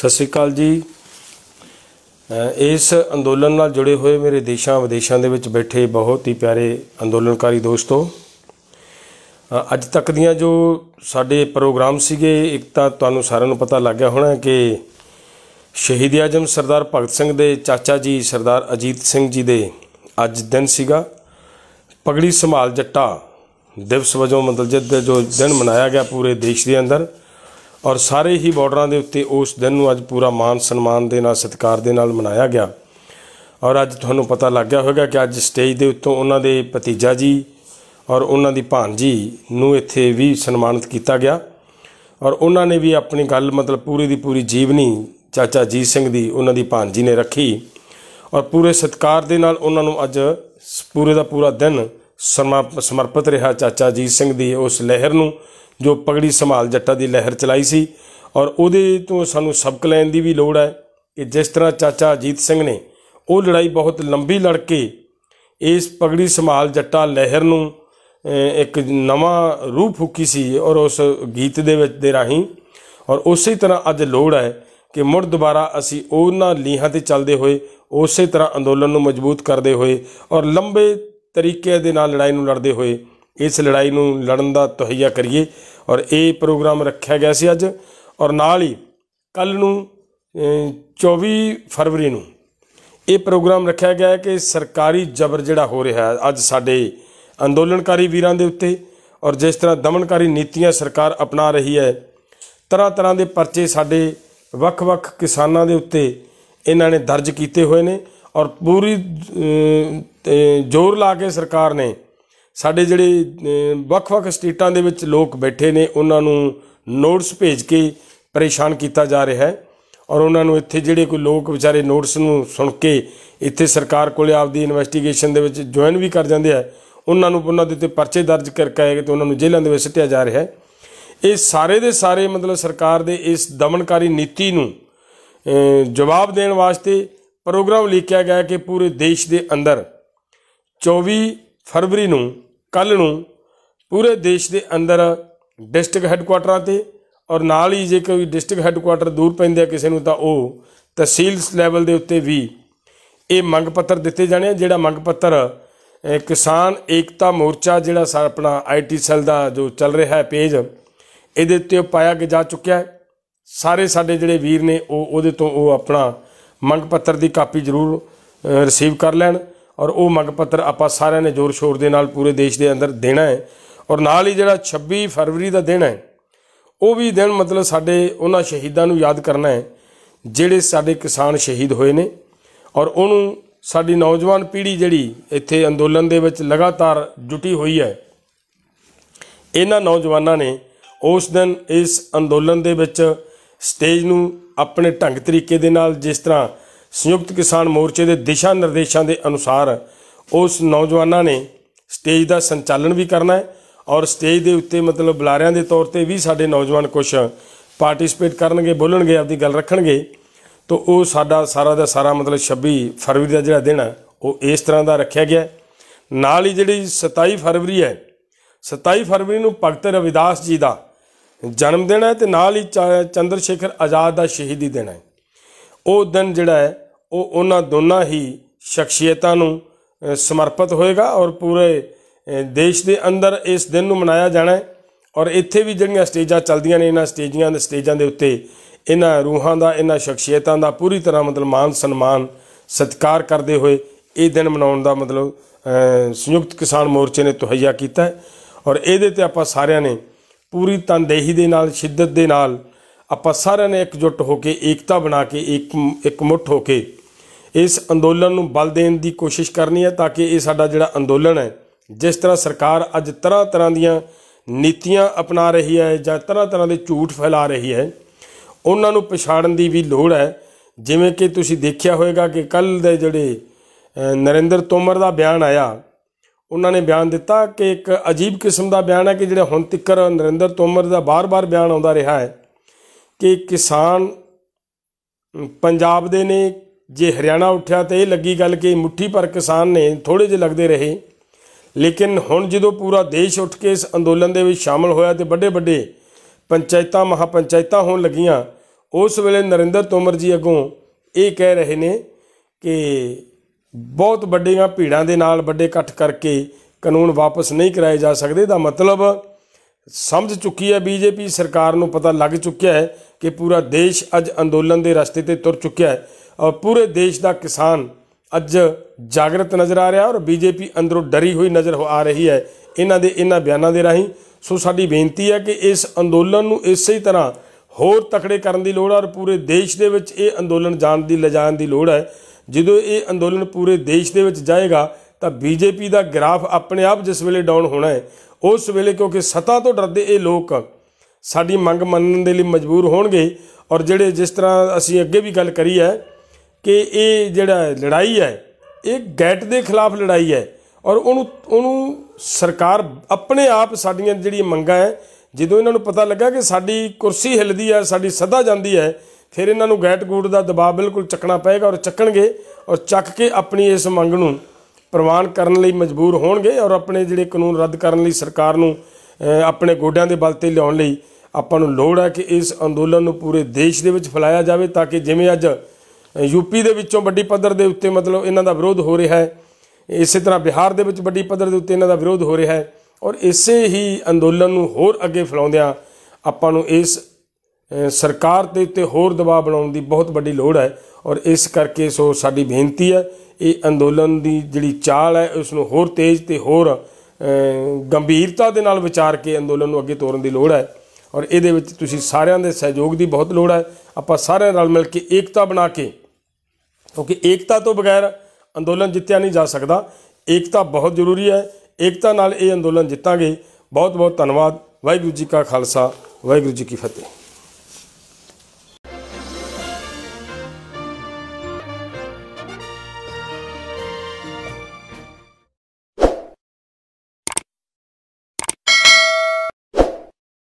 ਸਤਿ ਸ੍ਰੀ ਅਕਾਲ ਜੀ ਇਸ ਅੰਦੋਲਨ ਨਾਲ ਜੁੜੇ ਹੋਏ ਮੇਰੇ ਦੇਸ਼ਾਂ ਵਿਦੇਸ਼ਾਂ ਦੇ ਵਿੱਚ ਬੈਠੇ ਬਹੁਤ ਹੀ ਪਿਆਰੇ ਅੰਦੋਲਨਕਾਰੀ ਦੋਸਤੋ ਅੱਜ ਤੱਕ ਦੀਆਂ ਜੋ ਸਾਡੇ ਪ੍ਰੋਗਰਾਮ ਸੀਗੇ ਇੱਕ ਤਾਂ ਤੁਹਾਨੂੰ ਸਾਰਿਆਂ ਨੂੰ ਪਤਾ ਲੱਗ ਗਿਆ ਹੋਣਾ ਕਿ ਸ਼ਹੀਦ ਆਜਮ ਸਰਦਾਰ ਭਗਤ ਸਿੰਘ ਦੇ ਚਾਚਾ ਜੀ ਸਰਦਾਰ ਅਜੀਤ ਸਿੰਘ ਜੀ ਦੇ ਅੱਜ ਦਿਨ ਸੀਗਾ ਪਗੜੀ ਸੰਭਾਲ ਜੱਟਾ ਦਿਵਸ ਵਜੋਂ ਮਤਲਬ ਜਿੱਦ ਜੋ ਦਿਨ ਮਨਾਇਆ ਗਿਆ ਪੂਰੇ ਦੇਸ਼ ਦੇ ਅੰਦਰ ਔਰ ਸਾਰੇ ਹੀ ਬਾਰਡਰਾਂ ਦੇ ਉੱਤੇ ਉਸ ਦਿਨ ਨੂੰ ਅੱਜ ਪੂਰਾ ਮਾਨ ਸਨਮਾਨ ਦੇ ਨਾਲ ਸਤਿਕਾਰ ਦੇ ਨਾਲ ਮਨਾਇਆ ਗਿਆ ਔਰ ਅੱਜ ਤੁਹਾਨੂੰ ਪਤਾ ਲੱਗ ਗਿਆ ਹੋਵੇਗਾ ਕਿ ਅੱਜ ਸਟੇਜ ਦੇ ਉੱਤੋਂ ਉਹਨਾਂ ਦੇ ਭਤੀਜਾ ਜੀ ਔਰ ਉਹਨਾਂ ਦੀ ਜੀ ਨੂੰ ਇੱਥੇ ਵੀ ਸਨਮਾਨਿਤ ਕੀਤਾ ਗਿਆ ਔਰ ਉਹਨਾਂ ਨੇ ਵੀ ਆਪਣੀ ਗੱਲ ਮਤਲਬ ਪੂਰੀ ਦੀ ਪੂਰੀ ਜੀਵਨੀ ਚਾਚਾ ਜੀ ਸਿੰਘ ਦੀ ਉਹਨਾਂ ਦੀ ਜੀ ਨੇ ਰੱਖੀ ਔਰ ਪੂਰੇ ਸਤਿਕਾਰ ਦੇ ਨਾਲ ਉਹਨਾਂ ਨੂੰ ਅੱਜ ਪੂਰੇ ਦਾ ਪੂਰਾ ਦਿਨ ਸਮਰਪਿਤ ਰਿਹਾ ਚਾਚਾ ਜੀ ਸਿੰਘ ਦੀ ਉਸ ਲਹਿਰ ਨੂੰ ਜੋ ਪਗੜੀ ਸੰਭਾਲ ਜੱਟਾਂ ਦੀ ਲਹਿਰ ਚਲਾਈ ਸੀ ਔਰ ਉਹਦੇ ਤੋਂ ਸਾਨੂੰ ਸਬਕ ਲੈਣ ਦੀ ਵੀ ਲੋੜ ਹੈ ਕਿ ਜਿਸ ਤਰ੍ਹਾਂ ਚਾਚਾ ਅਜੀਤ ਸਿੰਘ ਨੇ ਉਹ ਲੜਾਈ ਬਹੁਤ ਲੰਬੀ ਲੜ ਕੇ ਇਸ ਪਗੜੀ ਸੰਭਾਲ ਜੱਟਾਂ ਲਹਿਰ ਨੂੰ ਇੱਕ ਨਵਾਂ ਰੂਪ ਫੁੱਕੀ ਸੀ ਔਰ ਉਸ ਗੀਤ ਦੇ ਵਿੱਚ ਦੇ ਰਾਹੀਂ ਔਰ ਉਸੇ ਤਰ੍ਹਾਂ ਅੱਜ ਲੋੜ ਹੈ ਕਿ ਮੁੜ ਦੁਬਾਰਾ ਅਸੀਂ ਉਹਨਾਂ ਲੀਹਾਂ ਤੇ ਚੱਲਦੇ ਹੋਏ ਉਸੇ ਤਰ੍ਹਾਂ ਅੰਦੋਲਨ ਨੂੰ ਮਜ਼ਬੂਤ ਕਰਦੇ ਹੋਏ ਔਰ ਲੰਬੇ ਤਰੀਕੇ ਦੇ ਨਾਲ ਲੜਾਈ ਨੂੰ ਲੜਦੇ ਹੋਏ ਇਸ ਲੜਾਈ ਨੂੰ ਲੜਨ ਦਾ ਤਹਈਆ ਕਰੀਏ ਔਰ ਇਹ ਪ੍ਰੋਗਰਾਮ ਰੱਖਿਆ ਗਿਆ ਸੀ ਅੱਜ ਔਰ ਨਾਲ ਹੀ ਕੱਲ ਨੂੰ 24 ਫਰਵਰੀ ਨੂੰ ਇਹ ਪ੍ਰੋਗਰਾਮ ਰੱਖਿਆ ਗਿਆ ਹੈ ਕਿ ਸਰਕਾਰੀ ਜ਼ਬਰ ਜਿਹੜਾ ਹੋ ਰਿਹਾ ਹੈ ਅੱਜ ਸਾਡੇ ਅੰਦੋਲਨਕਾਰੀ ਵੀਰਾਂ ਦੇ ਉੱਤੇ ਔਰ ਜਿਸ ਤਰ੍ਹਾਂ ਦਮਨਕਾਰੀ ਨੀਤੀਆਂ ਸਰਕਾਰ ਅਪਣਾ ਰਹੀ ਹੈ ਤਰ੍ਹਾਂ ਤਰ੍ਹਾਂ ਦੇ ਪਰਚੇ ਸਾਡੇ ਵੱਖ-ਵੱਖ ਕਿਸਾਨਾਂ ਦੇ ਉੱਤੇ ਇਹਨਾਂ ਨੇ ਦਰਜ ਕੀਤੇ ਹੋਏ ਨੇ ਔਰ ਪੂਰੀ ਜ਼ੋਰ ਲਾ ਕੇ ਸਰਕਾਰ ਨੇ ਸਾਡੇ ਜਿਹੜੇ ਵੱਖ-ਵੱਖ ਸਟੇਟਾਂ ਦੇ ਵਿੱਚ ਲੋਕ ਬੈਠੇ ਨੇ ਉਹਨਾਂ ਨੂੰ ਨੋਟਸ ਭੇਜ ਕੇ ਪਰੇਸ਼ਾਨ ਕੀਤਾ ਜਾ ਰਿਹਾ ਹੈ ਔਰ ਉਹਨਾਂ ਨੂੰ ਇੱਥੇ ਜਿਹੜੇ ਕੋਈ ਲੋਕ ਵਿਚਾਰੇ ਨੋਟਸ ਨੂੰ ਸੁਣ ਕੇ ਇੱਥੇ ਸਰਕਾਰ ਕੋਲੇ ਆਪਦੀ ਇਨਵੈਸਟੀਗੇਸ਼ਨ ਦੇ ਵਿੱਚ ਜੁਆਇਨ ਵੀ ਕਰ ਜਾਂਦੇ ਆ ਉਹਨਾਂ ਨੂੰ ਉਹਨਾਂ ਦੇ ਉੱਤੇ ਪਰਚੇ ਦਰਜ ਕਰਕੇ ਤੇ ਉਹਨਾਂ ਨੂੰ ਜੇਲ੍ਹਾਂ ਦੇ ਵਿੱਚ ਸਿੱਟਿਆ ਜਾ ਰਿਹਾ ਹੈ ਇਹ ਸਾਰੇ ਦੇ ਸਾਰੇ ਮਤਲਬ ਸਰਕਾਰ ਦੇ ਇਸ ਦਮਨਕਾਰੀ ਨੀਤੀ ਨੂੰ ਜਵਾਬ ਦੇਣ ਵਾਸਤੇ ਪ੍ਰੋਗਰਾਮ ਲਿਖਿਆ ਗਿਆ ਕਿ ਪੂਰੇ ਦੇਸ਼ ਦੇ ਅੰਦਰ 24 ਫਰਵਰੀ ਨੂੰ ਕੱਲ ਨੂੰ ਪੂਰੇ ਦੇਸ਼ ਦੇ ਅੰਦਰ ਡਿਸਟ੍ਰਿਕਟ ਹੈੱਡਕੁਆਟਰਾਂ ਤੇ ਔਰ ਨਾਲ ਹੀ ਜੇ ਕੋਈ ਡਿਸਟ੍ਰਿਕਟ ਹੈੱਡਕੁਆਟਰ ਦੂਰ ਪੈਂਦੇ ਆ ਕਿਸੇ ਨੂੰ ਤਾਂ ਉਹ ਤਹਿਸੀਲ ਲੈਵਲ ਦੇ ਉੱਤੇ ਵੀ ਇਹ ਮੰਗ ਪੱਤਰ ਦਿੱਤੇ ਜਾਣੇ ਆ ਜਿਹੜਾ ਮੰਗ ਪੱਤਰ ਕਿਸਾਨ ਏਕਤਾ ਮੋਰਚਾ ਜਿਹੜਾ ਆਪਣਾ ਆਈਟੀ ਸੈਲ ਦਾ ਜੋ ਚੱਲ ਰਿਹਾ ਹੈ ਪੇਜ ਇਹਦੇ ਉੱਤੇ ਪਾਇਆ ਕਿ ਜਾ ਚੁੱਕਿਆ ਸਾਰੇ ਸਾਡੇ ਜਿਹੜੇ ਵੀਰ ਨੇ ਉਹ ਉਹਦੇ ਤੋਂ ਉਹ ਆਪਣਾ ਮੰਗ ਪੱਤਰ ਦੀ ਕਾਪੀ ਜ਼ਰੂਰ ਰਿਸੀਵ ਕਰ ਲੈਣ ਔਰ ਉਹ ਮੰਗ ਪੱਤਰ ਆਪਾਂ ਸਾਰਿਆਂ ਨੇ ਜ਼ੋਰ ਸ਼ੋਰ ਦੇ ਨਾਲ ਪੂਰੇ ਦੇਸ਼ ਦੇ ਅੰਦਰ ਦੇਣਾ ਹੈ ਔਰ ਨਾਲ ਹੀ ਜਿਹੜਾ 26 ਫਰਵਰੀ ਦਾ ਦਿਨ ਹੈ ਉਹ ਵੀ ਦਿਨ ਮਤਲਬ ਸਾਡੇ ਉਹਨਾਂ ਸ਼ਹੀਦਾਂ ਨੂੰ ਯਾਦ ਕਰਨਾ ਹੈ ਜਿਹੜੇ ਸਾਡੇ ਕਿਸਾਨ ਸ਼ਹੀਦ ਹੋਏ ਨੇ ਔਰ ਉਹਨੂੰ ਸਾਡੀ ਨੌਜਵਾਨ ਪੀੜ੍ਹੀ ਜਿਹੜੀ ਇੱਥੇ ਅੰਦੋਲਨ ਦੇ ਵਿੱਚ ਲਗਾਤਾਰ ਜੁਟੀ ਹੋਈ ਹੈ ਇਹਨਾਂ ਨੌਜਵਾਨਾਂ ਨੇ ਉਸ ਦਿਨ ਇਸ ਅੰਦੋਲਨ ਦੇ ਵਿੱਚ ਸਟੇਜ ਨੂੰ ਆਪਣੇ ਢੰਗ ਤਰੀਕੇ ਦੇ ਨਾਲ ਜਿਸ ਤਰ੍ਹਾਂ ਸੰਯੁਕਤ ਕਿਸਾਨ ਮੋਰਚੇ ਦੇ ਦਿਸ਼ਾ ਨਿਰਦੇਸ਼ਾਂ ਦੇ ਅਨੁਸਾਰ ਉਸ ਨੌਜਵਾਨਾਂ ਨੇ ਸਟੇਜ ਦਾ ਸੰਚਾਲਨ ਵੀ ਕਰਨਾ ਹੈ ਔਰ ਸਟੇਜ ਦੇ ਉੱਤੇ ਮਤਲਬ ਬੁਲਾਰਿਆਂ ਦੇ ਤੌਰ ਤੇ ਵੀ ਸਾਡੇ ਨੌਜਵਾਨ ਕੁਝ ਪਾਰਟਿਸਿਪੇਟ ਕਰਨਗੇ ਬੋਲਣਗੇ ਆਪਦੀ ਗੱਲ ਰੱਖਣਗੇ ਤਾਂ ਉਹ ਸਾਡਾ ਸਾਰਾ ਦਾ ਸਾਰਾ ਮਤਲਬ 26 ਫਰਵਰੀ ਦਾ ਜਿਹੜਾ ਦਿਨ ਹੈ ਉਹ ਇਸ ਤਰ੍ਹਾਂ ਦਾ ਰੱਖਿਆ ਗਿਆ ਨਾਲ ਹੀ ਜਿਹੜੀ 27 ਫਰਵਰੀ ਹੈ 27 ਫਰਵਰੀ ਨੂੰ ਭਗਤ ਰਵਿਦਾਸ ਜੀ ਦਾ ਜਨਮ ਦਿਨ ਹੈ ਤੇ ਨਾਲ ਹੀ ਚੰਦਰ ਸ਼ੇਖਰ ਆਜ਼ਾਦ ਦਾ ਸ਼ਹੀਦੀ ਦਿਨ ਹੈ ਉਹ ਦਿਨ ਜਿਹੜਾ ਹੈ ਉਹ ਉਹਨਾਂ ਦੋਨਾਂ ਹੀ ਸ਼ਖਸੀਅਤਾਂ ਨੂੰ ਸਮਰਪਿਤ ਹੋਏਗਾ ਔਰ ਪੂਰੇ ਦੇਸ਼ ਦੇ ਅੰਦਰ ਇਸ ਦਿਨ ਨੂੰ ਮਨਾਇਆ ਜਾਣਾ ਹੈ ਔਰ ਇੱਥੇ ਵੀ ਜਿਹੜੀਆਂ ਸਟੇਜਾਂ ਚੱਲਦੀਆਂ ਨੇ ਇਹਨਾਂ ਸਟੇਜੀਆਂ ਦੇ ਸਟੇਜਾਂ ਦੇ ਉੱਤੇ ਇਹਨਾਂ ਰੂਹਾਂ ਦਾ ਇਹਨਾਂ ਸ਼ਖਸੀਅਤਾਂ ਦਾ ਪੂਰੀ ਤਰ੍ਹਾਂ ਮਤਲਬ ਮਾਨ ਸਨਮਾਨ ਸਤਿਕਾਰ ਕਰਦੇ ਹੋਏ ਇਹ ਦਿਨ ਮਨਾਉਣ ਦਾ ਮਤਲਬ ਸੰਯੁਕਤ ਕਿਸਾਨ ਮੋਰਚੇ ਨੇ ਤੁਹਈਆ ਕੀਤਾ ਔਰ ਇਹਦੇ ਤੇ ਆਪਾਂ ਸਾਰਿਆਂ ਨੇ ਪੂਰੀ ਤਨਦੇਹੀ ਦੇ ਨਾਲ ਸ਼ਿੱਦਤ ਦੇ ਨਾਲ ਆਪਾਂ ਸਾਰਿਆਂ ਨੇ ਇਕਜੁੱਟ ਹੋ ਕੇ ਏਕਤਾ ਬਣਾ ਕੇ ਇੱਕ ਮੁੱਠ ਹੋ ਕੇ ਇਸ ਅੰਦੋਲਨ ਨੂੰ ਬਲ ਦੇਣ ਦੀ ਕੋਸ਼ਿਸ਼ ਕਰਨੀ ਹੈ ਤਾਂ ਕਿ ਇਹ ਸਾਡਾ ਜਿਹੜਾ ਅੰਦੋਲਨ ਹੈ ਜਿਸ ਤਰ੍ਹਾਂ ਸਰਕਾਰ ਅੱਜ ਤਰ੍ਹਾਂ ਤਰ੍ਹਾਂ ਦੀਆਂ ਨੀਤੀਆਂ ਅਪਣਾ ਰਹੀ ਹੈ ਜਾਂ ਤਰ੍ਹਾਂ ਤਰ੍ਹਾਂ ਦੇ ਝੂਠ ਫੈਲਾ ਰਹੀ ਹੈ ਉਹਨਾਂ ਨੂੰ ਪਛਾੜਨ ਦੀ ਵੀ ਲੋੜ ਹੈ ਜਿਵੇਂ ਕਿ ਤੁਸੀਂ ਦੇਖਿਆ ਹੋਵੇਗਾ ਕਿ ਕੱਲ ਦੇ ਜਿਹੜੇ ਨਰਿੰਦਰ ਤੋਮਰ ਦਾ ਬਿਆਨ ਆਇਆ ਉਹਨਾਂ ਨੇ ਬਿਆਨ ਦਿੱਤਾ ਕਿ ਇੱਕ ਅਜੀਬ ਕਿਸਮ ਦਾ ਬਿਆਨ ਹੈ ਕਿ ਜਿਹੜਾ ਹੁਣ ਤੱਕ ਨਰਿੰਦਰ ਤੋਮਰ ਦਾ ਬਾਰ-ਬਾਰ ਬਿਆਨ ਆਉਂਦਾ ਰਿਹਾ ਹੈ ਕਿ ਕਿਸਾਨ ਪੰਜਾਬ ਦੇ ਨੇ ਜੇ ਹਰਿਆਣਾ ਉੱਠਿਆ ਤੇ ਇਹ ਲੱਗੀ ਗੱਲ ਕਿ ਮੁੱਠੀ ਪਰ ਕਿਸਾਨ ਨੇ ਥੋੜੇ ਜਿਹੇ ਲੱਗਦੇ ਰਹੇ ਲੇਕਿਨ ਹੁਣ ਜਦੋਂ ਪੂਰਾ ਦੇਸ਼ ਉੱਠ ਕੇ ਇਸ ਅੰਦੋਲਨ ਦੇ ਵਿੱਚ ਸ਼ਾਮਲ ਹੋਇਆ ਤੇ ਵੱਡੇ ਵੱਡੇ ਪੰਚਾਇਤਾਂ ਮਹਾਪੰਚਾਇਤਾਂ ਹੋਣ ਲੱਗੀਆਂ ਉਸ ਵੇਲੇ ਨਰਿੰਦਰ ਤੋਮਰ ਜੀ ਅੱਗੋਂ ਇਹ ਕਹਿ ਰਹੇ ਨੇ ਕਿ ਬਹੁਤ ਵੱਡੀਆਂ ਭੀੜਾਂ ਦੇ ਨਾਲ ਵੱਡੇ ਇਕੱਠ ਕਰਕੇ ਕਾਨੂੰਨ ਵਾਪਸ ਨਹੀਂ ਕਰਾਏ ਜਾ ਸਕਦੇ ਦਾ ਮਤਲਬ ਸਮਝ ਚੁੱਕੀ ਹੈ ਬੀਜੇਪੀ ਸਰਕਾਰ ਨੂੰ ਪਤਾ ਲੱਗ ਚੁੱਕਿਆ ਹੈ ਕਿ ਪੂਰਾ ਦੇਸ਼ ਅੱਜ ਅੰਦੋਲਨ ਦੇ ਰਸਤੇ ਤੇ ਤੁਰ ਚੁੱਕਿਆ ਹੈ ਔਰ ਪੂਰੇ ਦੇਸ਼ ਦਾ ਕਿਸਾਨ ਅੱਜ ਜਾਗਰਤ ਨਜ਼ਰ ਆ ਰਿਹਾ ਔਰ ਬੀਜੇਪੀ ਅੰਦਰੋਂ ਡਰੀ ਹੋਈ ਨਜ਼ਰ ਆ ਰਹੀ ਹੈ ਇਹਨਾਂ ਦੇ ਇਹਨਾਂ ਬਿਆਨਾਂ ਦੇ ਰਾਹੀਂ ਸੋ ਸਾਡੀ ਬੇਨਤੀ ਹੈ ਕਿ ਇਸ ਅੰਦੋਲਨ ਨੂੰ ਇਸੇ ਹੀ ਤਰ੍ਹਾਂ ਹੋਰ ਤਕੜੇ ਕਰਨ ਦੀ ਲੋੜ ਹੈ ਔਰ ਪੂਰੇ ਦੇਸ਼ ਦੇ ਵਿੱਚ ਇਹ ਅੰਦੋਲਨ ਜਾਣ ਦੀ ਲਜਾਣ ਦੀ ਲੋੜ ਹੈ ਜਦੋਂ ਇਹ ਅੰਦੋਲਨ ਪੂਰੇ ਦੇਸ਼ ਦੇ ਵਿੱਚ ਜਾਏਗਾ ਤਾਂ ਬੀਜੇਪੀ ਦਾ ਗ੍ਰਾਫ ਆਪਣੇ ਆਪ ਜਿਸ ਵੇਲੇ ਡਾਊਨ ਹੋਣਾ ਹੈ ਉਸ ਵੇਲੇ ਕਿਉਂਕਿ ਸਤਾ ਤੋਂ ਡਰਦੇ ਇਹ ਲੋਕ ਸਾਡੀ ਮੰਗ ਮੰਨਣ ਦੇ ਲਈ ਮਜਬੂਰ ਹੋਣਗੇ ਔਰ ਜਿਹੜੇ ਜਿਸ ਤਰ੍ਹਾਂ ਅਸੀਂ ਅੱਗੇ ਵੀ ਗੱਲ ਕਰੀ ਹੈ ਕਿ ਇਹ ਜਿਹੜਾ ਲੜਾਈ ਹੈ ਇਹ ਗੈਟ ਦੇ ਖਿਲਾਫ ਲੜਾਈ ਹੈ ਔਰ ਉਹਨੂੰ ਉਹਨੂੰ ਸਰਕਾਰ ਆਪਣੇ ਆਪ ਸਾਡੀਆਂ ਜਿਹੜੀਆਂ ਮੰਗਾਂ ਹੈ ਜਦੋਂ ਇਹਨਾਂ ਨੂੰ ਪਤਾ ਲੱਗਾ ਕਿ ਸਾਡੀ ਕੁਰਸੀ ਹਿਲਦੀ ਹੈ ਸਾਡੀ ਸਦਾ ਜਾਂਦੀ ਹੈ ਫਿਰ ਇਹਨਾਂ ਨੂੰ ਗੈਟ ਗੂੜ ਦਾ ਦਬਾਅ ਬਿਲਕੁਲ ਚੱਕਣਾ ਪਏਗਾ ਔਰ ਚੱਕਣਗੇ ਔਰ ਚੱਕ ਕੇ ਆਪਣੀ ਇਸ ਮੰਗ ਨੂੰ ਪ੍ਰਵਾਨ ਕਰਨ ਲਈ ਮਜਬੂਰ ਹੋਣਗੇ ਔਰ ਆਪਣੇ ਜਿਹੜੇ ਕਾਨੂੰਨ ਰੱਦ ਕਰਨ ਲਈ ਸਰਕਾਰ ਨੂੰ ਆਪਣੇ ਗੋਡਿਆਂ ਦੇ ਬਲ ਤੇ ਲਿਆਉਣ ਲਈ ਆਪਾਂ ਨੂੰ ਲੋੜ ਹੈ ਕਿ ਇਸ ਅੰਦੋਲਨ ਨੂੰ ਪੂਰੇ ਦੇਸ਼ ਦੇ ਵਿੱਚ ਫੈਲਾਇਆ ਜਾਵੇ ਤਾਂ ਕਿ ਜਿਵੇਂ ਅੱਜ ਯੂਪੀ ਦੇ ਵਿੱਚੋਂ ਵੱਡੀ ਪੱਧਰ ਦੇ ਉੱਤੇ ਮਤਲਬ ਇਹਨਾਂ ਦਾ ਵਿਰੋਧ ਹੋ ਰਿਹਾ ਹੈ ਇਸੇ ਤਰ੍ਹਾਂ ਬਿਹਾਰ ਦੇ ਵਿੱਚ ਵੱਡੀ ਪੱਧਰ ਦੇ ਉੱਤੇ ਇਹਨਾਂ ਦਾ ਵਿਰੋਧ ਹੋ ਰਿਹਾ ਹੈ ਔਰ ਇਸੇ ਹੀ ਅੰਦੋਲਨ ਨੂੰ ਹੋਰ ਅੱਗੇ ਫੈਲਾਉਂਦਿਆਂ ਆਪਾਂ ਨੂੰ ਇਸ ਸਰਕਾਰ ਦੇ ਉੱਤੇ ਹੋਰ ਦਬਾਅ ਬਣਾਉਣ ਦੀ ਬਹੁਤ ਵੱਡੀ ਲੋੜ ਹੈ ਔਰ ਇਸ ਕਰਕੇ ਸੋ ਸਾਡੀ ਬੇਨਤੀ ਹੈ ਇਹ ਅੰਦੋਲਨ ਦੀ ਜਿਹੜੀ ਚਾਲ ਹੈ ਉਸ ਨੂੰ ਹੋਰ ਤੇਜ਼ ਤੇ ਹੋਰ ਗੰਭੀਰਤਾ ਦੇ ਨਾਲ ਵਿਚਾਰ ਕੇ ਅੰਦੋਲਨ ਨੂੰ ਅੱਗੇ ਤੋਰਨ ਦੀ ਲੋੜ ਹੈ ਔਰ ਇਹਦੇ ਵਿੱਚ ਤੁਸੀਂ ਸਾਰਿਆਂ ਦੇ ਸਹਿਯੋਗ ਦੀ ਬਹੁਤ ਲੋੜ ਹੈ ਆਪਾਂ ਸਾਰਿਆਂ ਨਾਲ ਮਿਲ ਕੇ ਏਕਤਾ ਬਣਾ ਕੇ ਕਿਉਂਕਿ ਏਕਤਾ ਤੋਂ ਬਗੈਰ ਅੰਦੋਲਨ ਜਿੱਤਿਆ ਨਹੀਂ ਜਾ ਸਕਦਾ ਏਕਤਾ ਬਹੁਤ ਜ਼ਰੂਰੀ ਹੈ ਏਕਤਾ ਨਾਲ ਇਹ ਅੰਦੋਲਨ ਜਿੱਤਾਂਗੇ ਬਹੁਤ ਬਹੁਤ ਧੰਨਵਾਦ ਵਾਹਿਗੁਰੂ ਜੀ ਕਾ ਖਾਲਸਾ ਵਾਹਿਗੁਰੂ ਜੀ ਕੀ ਫਤਿਹ